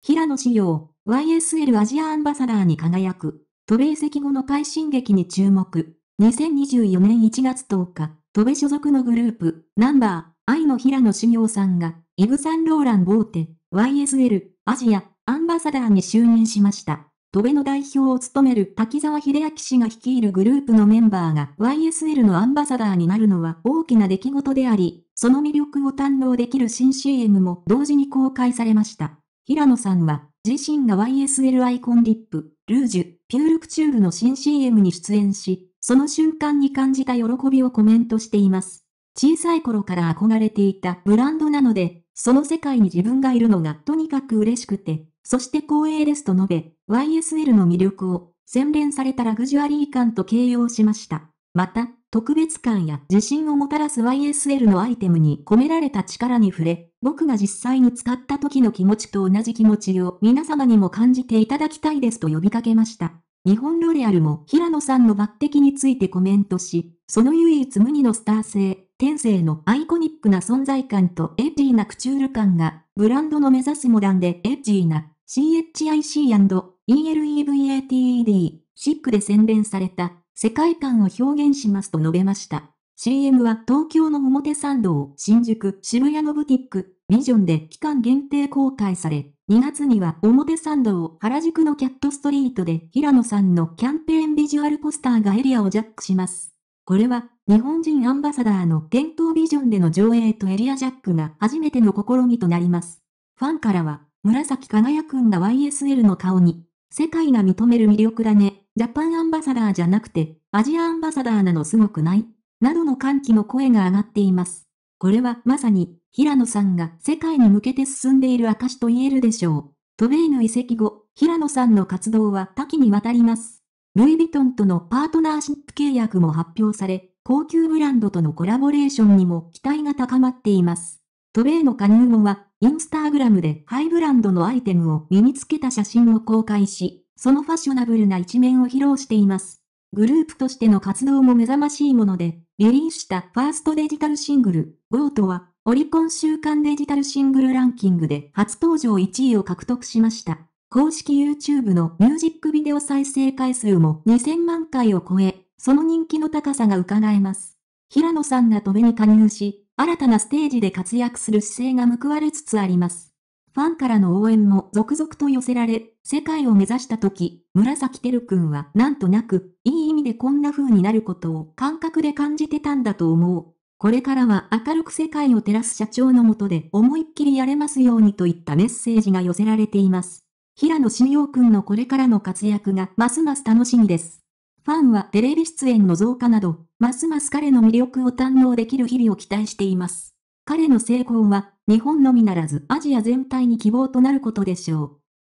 平野紫耀、YSL アジアアンバサダーに輝く。渡米籍後の快進撃に注目。2024年1月10日、渡米所属のグループ、ナンバー、愛の平野紫耀さんが、イブ・サンローラン・ボーテ、YSL、アジア、アンバサダーに就任しました。渡米の代表を務める滝沢秀明氏が率いるグループのメンバーが YSL のアンバサダーになるのは大きな出来事であり、その魅力を堪能できる新 CM も同時に公開されました。平野さんは、自身が YSL アイコンリップ、ルージュ、ピュールクチュールの新 CM に出演し、その瞬間に感じた喜びをコメントしています。小さい頃から憧れていたブランドなので、その世界に自分がいるのがとにかく嬉しくて、そして光栄ですと述べ、YSL の魅力を洗練されたラグジュアリー感と形容しました。また、特別感や自信をもたらす YSL のアイテムに込められた力に触れ、僕が実際に使った時の気持ちと同じ気持ちを皆様にも感じていただきたいですと呼びかけました。日本ロレアルも平野さんの抜擢についてコメントし、その唯一無二のスター性、天性のアイコニックな存在感とエッジーなクチュール感が、ブランドの目指すモダンでエッジーな CHIC&ELEVATED シックで洗練された世界観を表現しますと述べました。CM は東京の表参道、新宿、渋谷のブティック、ビジョンで期間限定公開され、2月には表参道、原宿のキャットストリートで平野さんのキャンペーンビジュアルポスターがエリアをジャックします。これは日本人アンバサダーの店頭ビジョンでの上映とエリアジャックが初めての試みとなります。ファンからは、紫輝くんが YSL の顔に、世界が認める魅力だね、ジャパンアンバサダーじゃなくて、アジアアンバサダーなのすごくないなどの歓喜の声が上がっています。これはまさに、平野さんが世界に向けて進んでいる証と言えるでしょう。トベイの移籍後、平野さんの活動は多岐にわたります。ルイ・ヴィトンとのパートナーシップ契約も発表され、高級ブランドとのコラボレーションにも期待が高まっています。トベイの加入後は、インスタグラムでハイブランドのアイテムを身につけた写真を公開し、そのファッショナブルな一面を披露しています。グループとしての活動も目覚ましいもので、リリースしたファーストデジタルシングル、ゴートは、オリコン週間デジタルシングルランキングで初登場1位を獲得しました。公式 YouTube のミュージックビデオ再生回数も2000万回を超え、その人気の高さが伺えます。平野さんが止めに加入し、新たなステージで活躍する姿勢が報われつつあります。ファンからの応援も続々と寄せられ、世界を目指した時、紫てるくんはなんとなく、いい意味でこんな風になることを感覚で感じてたんだと思う。これからは明るく世界を照らす社長のもとで思いっきりやれますようにといったメッセージが寄せられています。平野志くんのこれからの活躍がますます楽しみです。ファンはテレビ出演の増加など、ますます彼の魅力を堪能できる日々を期待しています。彼の成功は、日本のみならずアジア全体に希望となることでしょう。